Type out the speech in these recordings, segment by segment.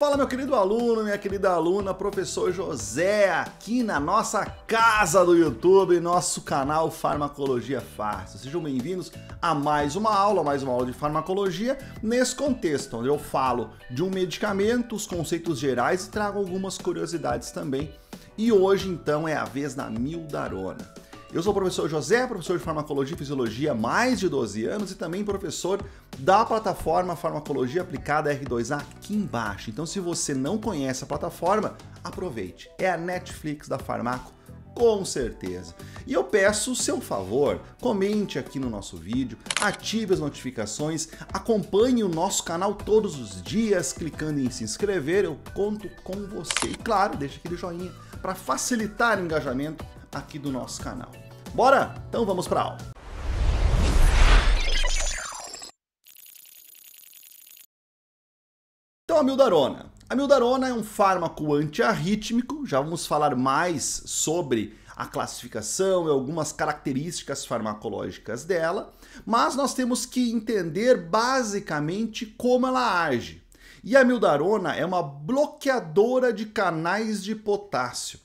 Fala, meu querido aluno, minha querida aluna, professor José, aqui na nossa casa do YouTube, nosso canal Farmacologia Fácil. Sejam bem-vindos a mais uma aula, mais uma aula de farmacologia, nesse contexto, onde eu falo de um medicamento, os conceitos gerais e trago algumas curiosidades também. E hoje, então, é a vez da Mildarona. Eu sou o professor José, professor de farmacologia e fisiologia há mais de 12 anos e também professor da plataforma Farmacologia Aplicada R2A aqui embaixo. Então, se você não conhece a plataforma, aproveite. É a Netflix da Farmaco com certeza. E eu peço o seu favor, comente aqui no nosso vídeo, ative as notificações, acompanhe o nosso canal todos os dias clicando em se inscrever, eu conto com você. E claro, deixa aquele joinha para facilitar o engajamento aqui do nosso canal. Bora? Então vamos para aula. Então, a mildarona. A mildarona é um fármaco antiarrítmico, já vamos falar mais sobre a classificação e algumas características farmacológicas dela, mas nós temos que entender basicamente como ela age. E a mildarona é uma bloqueadora de canais de potássio.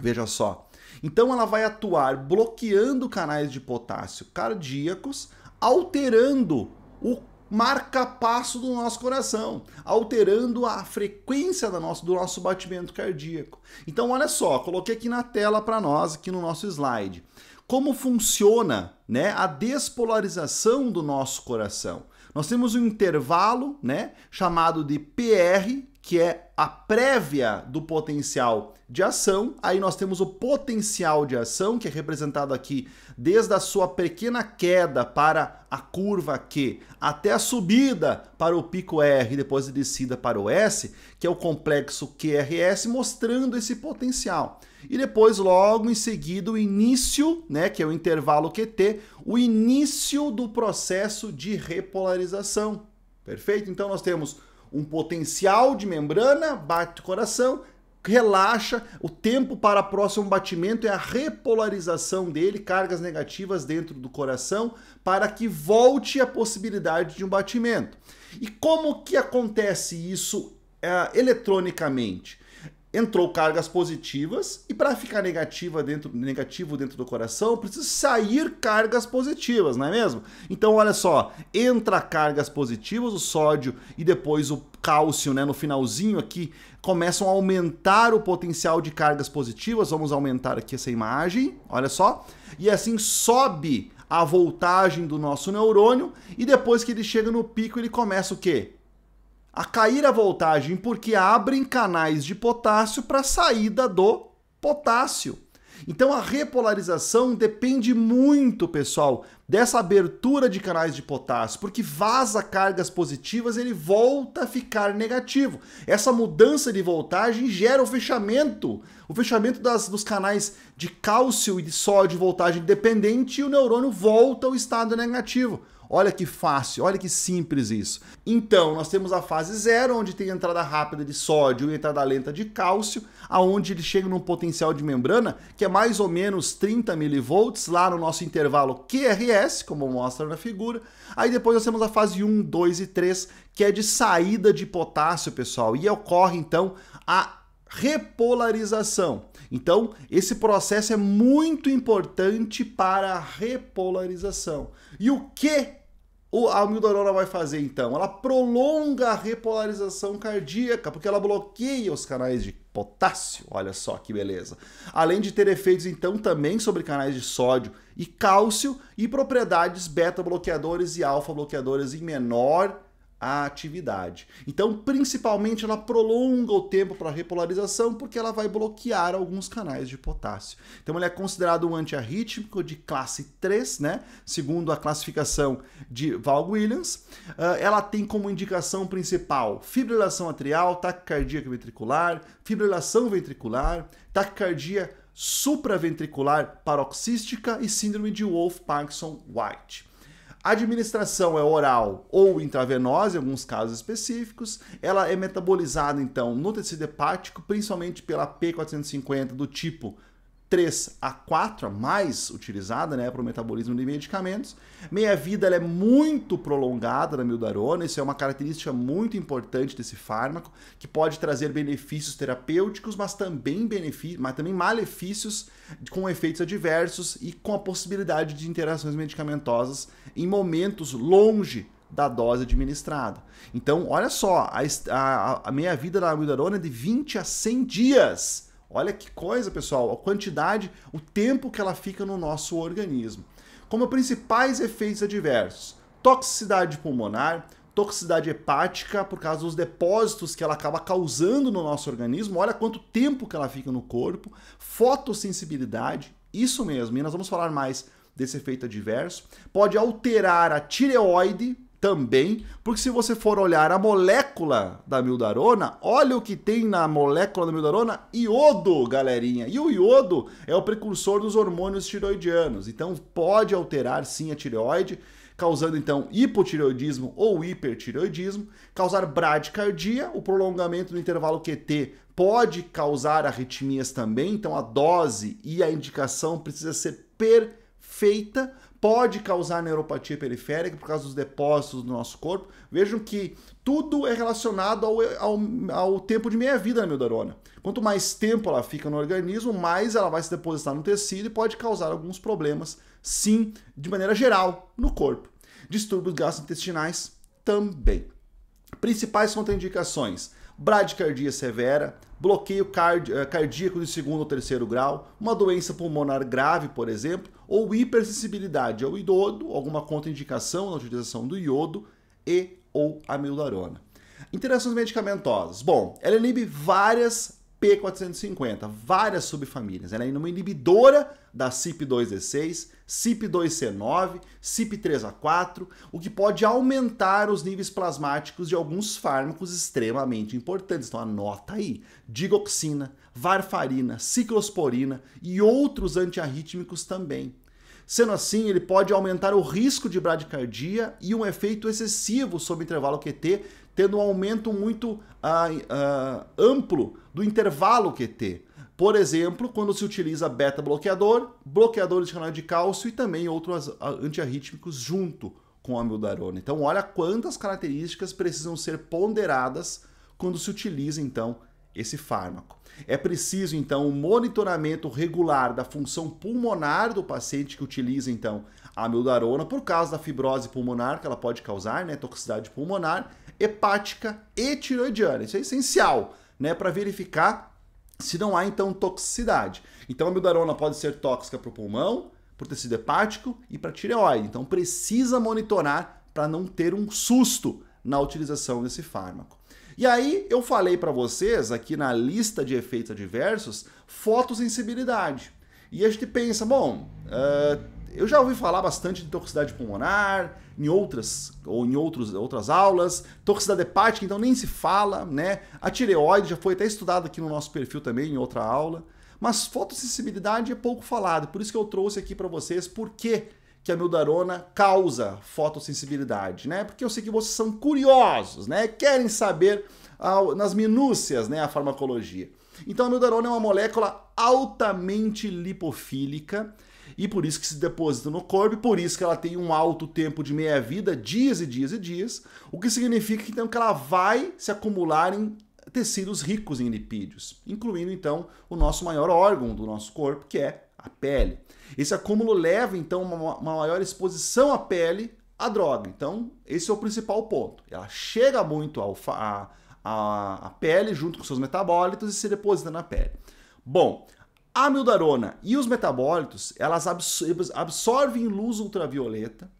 Veja só, então ela vai atuar bloqueando canais de potássio cardíacos, alterando o marca-passo do nosso coração, alterando a frequência do nosso, do nosso batimento cardíaco. Então, olha só, coloquei aqui na tela para nós, aqui no nosso slide, como funciona né, a despolarização do nosso coração. Nós temos um intervalo né, chamado de PR, que é a prévia do potencial de ação. Aí nós temos o potencial de ação, que é representado aqui desde a sua pequena queda para a curva Q até a subida para o pico R, depois a descida para o S, que é o complexo QRS, mostrando esse potencial. E depois, logo em seguida, o início, né, que é o intervalo QT, o início do processo de repolarização. Perfeito? Então nós temos um potencial de membrana, bate o coração, relaxa, o tempo para o próximo batimento é a repolarização dele, cargas negativas dentro do coração, para que volte a possibilidade de um batimento. E como que acontece isso é, eletronicamente? entrou cargas positivas e para ficar negativa dentro, negativo dentro do coração, precisa sair cargas positivas, não é mesmo? Então olha só, entra cargas positivas, o sódio e depois o cálcio, né, no finalzinho aqui, começam a aumentar o potencial de cargas positivas. Vamos aumentar aqui essa imagem, olha só. E assim sobe a voltagem do nosso neurônio e depois que ele chega no pico, ele começa o quê? a cair a voltagem porque abrem canais de potássio para saída do potássio. Então a repolarização depende muito, pessoal, dessa abertura de canais de potássio, porque vaza cargas positivas, ele volta a ficar negativo. Essa mudança de voltagem gera o fechamento, o fechamento das, dos canais de cálcio e de sódio voltagem dependente e o neurônio volta ao estado negativo. Olha que fácil, olha que simples isso. Então, nós temos a fase zero, onde tem entrada rápida de sódio e entrada lenta de cálcio, aonde ele chega num potencial de membrana que é mais ou menos 30 mV lá no nosso intervalo QRS, como mostra na figura. Aí depois nós temos a fase 1, 2 e 3, que é de saída de potássio, pessoal, e ocorre então a repolarização. Então, esse processo é muito importante para a repolarização. E o que a amiodarona vai fazer então? Ela prolonga a repolarização cardíaca, porque ela bloqueia os canais de potássio. Olha só que beleza. Além de ter efeitos então também sobre canais de sódio e cálcio e propriedades beta bloqueadores e alfa bloqueadores em menor a atividade. Então, principalmente, ela prolonga o tempo para repolarização porque ela vai bloquear alguns canais de potássio. Então, ele é considerado um antiarrítmico de classe 3, né? Segundo a classificação de Val-Williams. Uh, ah, ela tem como indicação principal fibrilação atrial, taquicardia ventricular, fibrilação ventricular, taquicardia supraventricular paroxística e síndrome de Wolff-Parkinson-White. A administração é oral ou intravenosa, em alguns casos específicos. Ela é metabolizada, então, no tecido hepático, principalmente pela P450 do tipo 3 a 4, a mais utilizada né, para o metabolismo de medicamentos. Meia-vida é muito prolongada na mildarona, isso é uma característica muito importante desse fármaco, que pode trazer benefícios terapêuticos, mas também, benefícios, mas também malefícios com efeitos adversos e com a possibilidade de interações medicamentosas em momentos longe da dose administrada. Então, olha só, a, a, a meia-vida da amiodarona é de 20 a 100 dias Olha que coisa, pessoal, a quantidade, o tempo que ela fica no nosso organismo. Como principais efeitos adversos: toxicidade pulmonar, toxicidade hepática por causa dos depósitos que ela acaba causando no nosso organismo. Olha quanto tempo que ela fica no corpo, fotossensibilidade, isso mesmo. E nós vamos falar mais desse efeito adverso. Pode alterar a tireoide, também, porque se você for olhar a molécula da mildarona, olha o que tem na molécula da mildarona, iodo, galerinha. E o iodo é o precursor dos hormônios tiroidianos, então pode alterar sim a tireoide, causando então hipotireoidismo ou hipertireoidismo, causar bradicardia, o prolongamento do intervalo QT pode causar arritmias também, então a dose e a indicação precisa ser perfeita pode causar neuropatia periférica por causa dos depósitos do nosso corpo. Vejam que tudo é relacionado ao, ao, ao tempo de meia-vida da né, miodarona. Quanto mais tempo ela fica no organismo, mais ela vai se depositar no tecido e pode causar alguns problemas, sim, de maneira geral, no corpo. Distúrbios gastrointestinais também. Principais contraindicações: bradicardia severa, bloqueio eh, cardíaco de segundo ou terceiro grau, uma doença pulmonar grave, por exemplo, ou hipersensibilidade ao iodo, alguma contraindicação na utilização do iodo e ou amiodarona. Interações medicamentosas. Bom, ela inibe várias P450, várias subfamílias. Ela é uma inibidora da CYP2D6, CYP2C9, CYP3A4, o que pode aumentar os níveis plasmáticos de alguns fármacos extremamente importantes. Então anota aí: digoxina, varfarina, ciclosporina e outros antiarrítmicos também. Sendo assim, ele pode aumentar o risco de bradicardia e um efeito excessivo sob intervalo QT tendo um aumento muito ah, ah, amplo do intervalo QT. Por exemplo, quando se utiliza beta-bloqueador, bloqueadores de canal de cálcio e também outros antiarrítmicos junto com a amiodarona. Então, olha quantas características precisam ser ponderadas quando se utiliza, então, esse fármaco. É preciso, então, um monitoramento regular da função pulmonar do paciente que utiliza, então, a amiodarona, por causa da fibrose pulmonar que ela pode causar, né, toxicidade pulmonar, hepática e tiroidiana. Isso é essencial, né, para verificar se não há então toxicidade. Então a amiodarona pode ser tóxica para o pulmão, para o tecido hepático e para a tireoide. Então precisa monitorar para não ter um susto na utilização desse fármaco. E aí eu falei para vocês aqui na lista de efeitos adversos fotossensibilidade. E a gente pensa, bom, uh, eu já ouvi falar bastante de toxicidade pulmonar, em outras ou em outros, outras aulas, toxicidade hepática, então nem se fala, né? A tireoide já foi até estudada aqui no nosso perfil também em outra aula, mas fotossensibilidade é pouco falado, por isso que eu trouxe aqui para vocês por que que a mildarona causa fotossensibilidade, né? Porque eu sei que vocês são curiosos, né? Querem saber ao, ah, nas minúcias, né, a farmacologia. Então a mildarona é uma molécula altamente lipofílica e por isso que se deposita no corpo, e por isso que ela tem um alto tempo de meia-vida, dias e dias e dias, o que significa então, que ela vai se acumular em tecidos ricos em lipídios, incluindo então o nosso maior órgão do nosso corpo, que é a pele. Esse acúmulo leva então uma, uma maior exposição à pele à droga. Então, esse é o principal ponto. Ela chega muito ao, a, a, pele junto com seus metabólitos e se deposita na pele. Bom, a amiodarona e os metabólitos, elas absorvem luz ultravioleta,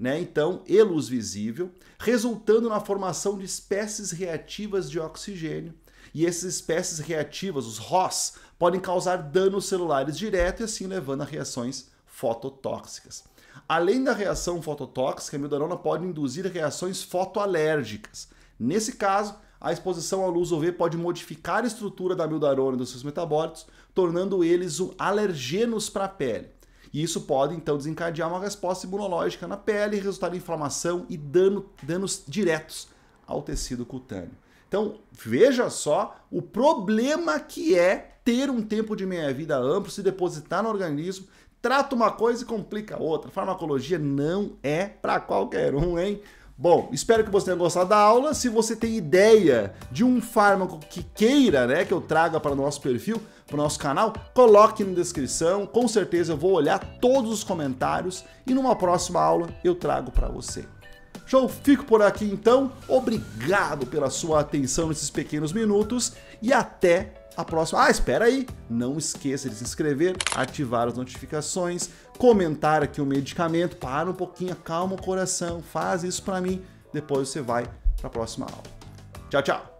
né? Então, e luz visível, resultando na formação de espécies reativas de oxigênio. E essas espécies reativas, os ROS, podem causar danos celulares direto e assim levando a reações fototóxicas. Além da reação fototóxica, a amiodarona pode induzir reações fotoalérgicas. Nesse caso, a exposição à luz UV pode modificar a estrutura da amildarona e dos seus metabólitos, tornando eles alergenos para a pele. E isso pode então desencadear uma resposta imunológica na pele, resultar em inflamação e dano, danos diretos ao tecido cutâneo. Então, veja só o problema que é ter um tempo de meia-vida amplo, se depositar no organismo, trata uma coisa e complica outra. Farmacologia não é para qualquer um, hein? Bom, espero que você tenha gostado da aula. Se você tem ideia de um fármaco que queira, né, que eu traga para o nosso perfil, para o nosso canal, coloque na descrição. Com certeza eu vou olhar todos os comentários e numa próxima aula eu trago para você. Show, fico por aqui então. Obrigado pela sua atenção nesses pequenos minutos e até a próxima. Ah, espera aí! Não esqueça de se inscrever, ativar as notificações, comentar aqui o medicamento, para um pouquinho, acalma o coração, faz isso para mim. Depois você vai para a próxima aula. Tchau, tchau!